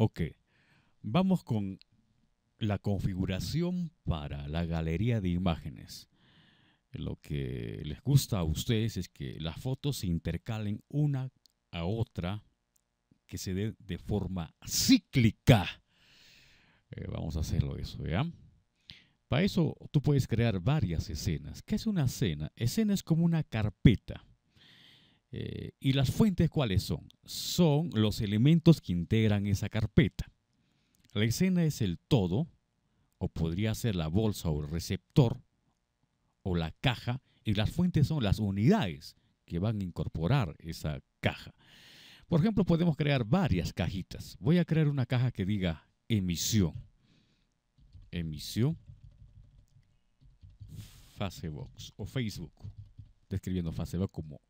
Ok, vamos con la configuración para la galería de imágenes. Lo que les gusta a ustedes es que las fotos se intercalen una a otra, que se dé de forma cíclica. Eh, vamos a hacerlo eso, ¿ya? Para eso tú puedes crear varias escenas. ¿Qué es una escena? Escena es como una carpeta. Eh, ¿Y las fuentes cuáles son? Son los elementos que integran esa carpeta. La escena es el todo, o podría ser la bolsa o el receptor, o la caja, y las fuentes son las unidades que van a incorporar esa caja. Por ejemplo, podemos crear varias cajitas. Voy a crear una caja que diga emisión. Emisión. Facebook o Facebook. describiendo Facebook como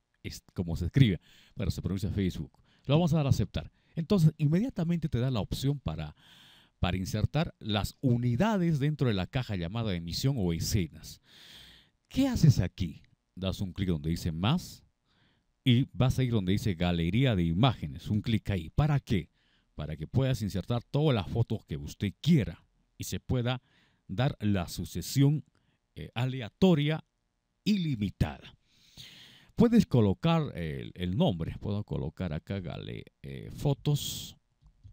como se escribe, pero se pronuncia Facebook. Lo vamos a dar a aceptar. Entonces, inmediatamente te da la opción para, para insertar las unidades dentro de la caja llamada emisión o escenas. ¿Qué haces aquí? Das un clic donde dice más y vas a ir donde dice galería de imágenes. Un clic ahí. ¿Para qué? Para que puedas insertar todas las fotos que usted quiera y se pueda dar la sucesión eh, aleatoria ilimitada puedes colocar el, nombre, puedo colocar acá, Gale, eh, fotos,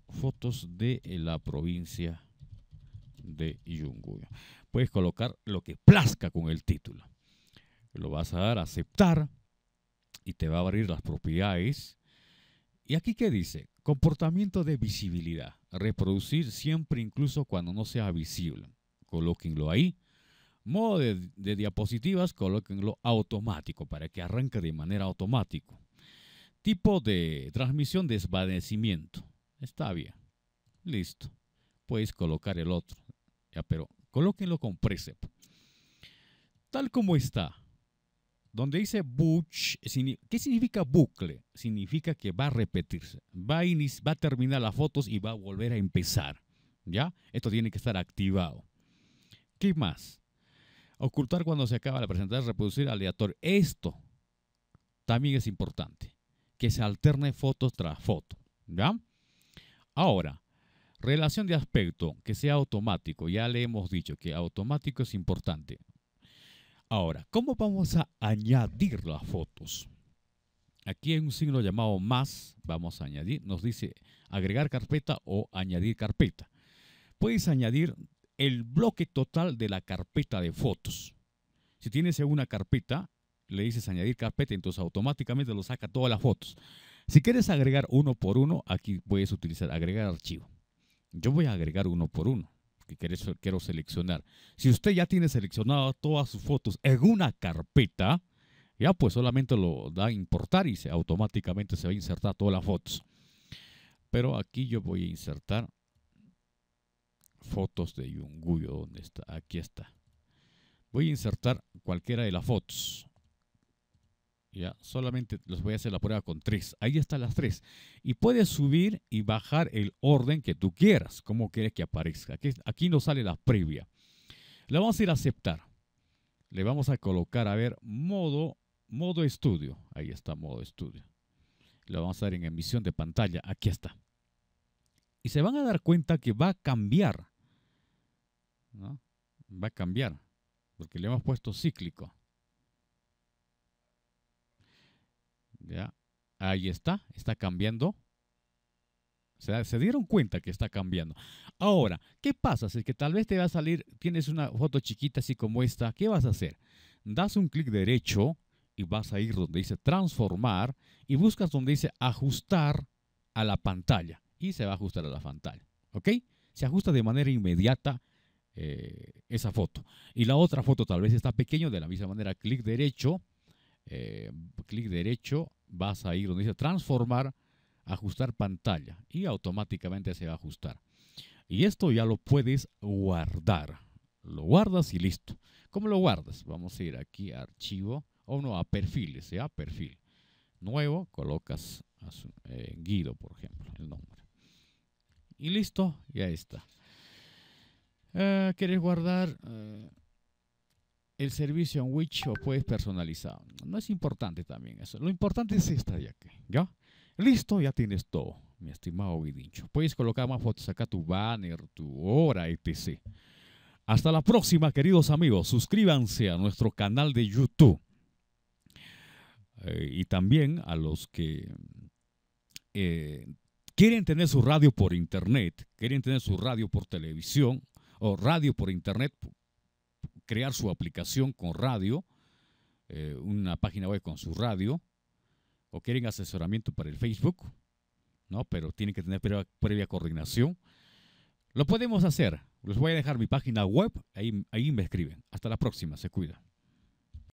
fotos de eh, la provincia de Yunguyo. Puedes colocar lo que plazca con el título. Lo vas a dar a aceptar y te va a abrir las propiedades. ¿Y aquí qué dice? Comportamiento de visibilidad. Reproducir siempre incluso cuando no sea visible. Colóquenlo ahí. Modo de, diapositivas, colóquenlo automático para que arranque de manera automática. Tipo de transmisión desvanecimiento. Está bien. Listo. Puedes colocar el otro. Ya, pero colóquenlo con precept. Tal como está. Donde dice butch, ¿qué significa bucle? Significa que va a repetirse. Va a, va a terminar las fotos y va a volver a empezar. ¿Ya? Esto tiene que estar activado. ¿Qué más? Ocultar cuando se acaba la presentación, reproducir aleatorio. Esto también es importante, que se alterne foto tras foto. Ahora, relación de aspecto, que sea automático. Ya le hemos dicho que automático es importante. Ahora, ¿cómo vamos a añadir las fotos? Aquí hay un signo llamado más, vamos a añadir, nos dice agregar carpeta o añadir carpeta. Puedes añadir el bloque total de la carpeta de fotos. Si tienes una carpeta, le dices añadir carpeta, entonces automáticamente lo saca todas las fotos. Si quieres agregar uno por uno, aquí puedes utilizar agregar archivo. Yo voy a agregar uno por uno, que quiero seleccionar. Si usted ya tiene seleccionado todas sus fotos en una carpeta, ya pues solamente lo da a importar y se, automáticamente se va a insertar todas las fotos. Pero aquí yo voy a insertar fotos de Yunguyo. donde está? Aquí está. Voy a insertar cualquiera de las fotos. Ya, solamente los voy a hacer la prueba con tres. Ahí están las tres. Y puedes subir y bajar el orden que tú quieras. Como quieres que aparezca. Aquí, aquí no sale la previa. Le vamos a ir a aceptar. Le vamos a colocar, a ver, modo, modo estudio. Ahí está, modo estudio. Le vamos a dar en emisión de pantalla. Aquí está. Y se van a dar cuenta que va a cambiar ¿no? va a cambiar, porque le hemos puesto cíclico. Ya, ahí está, está cambiando. Se, se dieron cuenta que está cambiando. Ahora, ¿qué pasa? Si que tal vez te va a salir, tienes una foto chiquita así como esta, ¿qué vas a hacer? Das un clic derecho y vas a ir donde dice transformar y buscas donde dice ajustar a la pantalla y se va a ajustar a la pantalla. ¿Ok? Se ajusta de manera inmediata eh, esa foto. Y la otra foto tal vez está pequeño, de la misma manera, clic derecho, eh, clic derecho, vas a ir donde dice transformar, ajustar pantalla y automáticamente se va a ajustar. Y esto ya lo puedes guardar. Lo guardas y listo. ¿Cómo lo guardas? Vamos a ir aquí a archivo, o no, a perfiles, ¿eh? a Perfil. Nuevo, colocas Guido, por ejemplo, el nombre. Y listo, ya está. Eh, ¿Quieres guardar eh, el servicio en Witch o puedes personalizar. No es importante también eso. Lo importante es esta de aquí. ¿Ya? Listo, ya tienes todo, mi estimado Vidincho. Puedes colocar más fotos acá, tu banner, tu hora, etc. Hasta la próxima, queridos amigos. Suscríbanse a nuestro canal de YouTube. Eh, y también a los que quieren tener su radio por internet, quieren tener su radio por televisión, o radio por internet, crear su aplicación con radio, eh, una página web con su radio, o quieren asesoramiento para el Facebook, ¿no? Pero tienen que tener previa, coordinación. Lo podemos hacer. Les voy a dejar mi página web, ahí, ahí me escriben. Hasta la próxima, se cuidan.